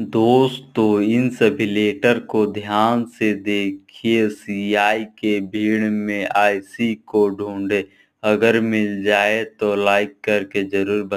दोस्तों इन सभी लेटर को ध्यान से देखिए सीआई के भीड़ में आईसी को ढूंढे अगर मिल जाए तो लाइक करके जरूर बता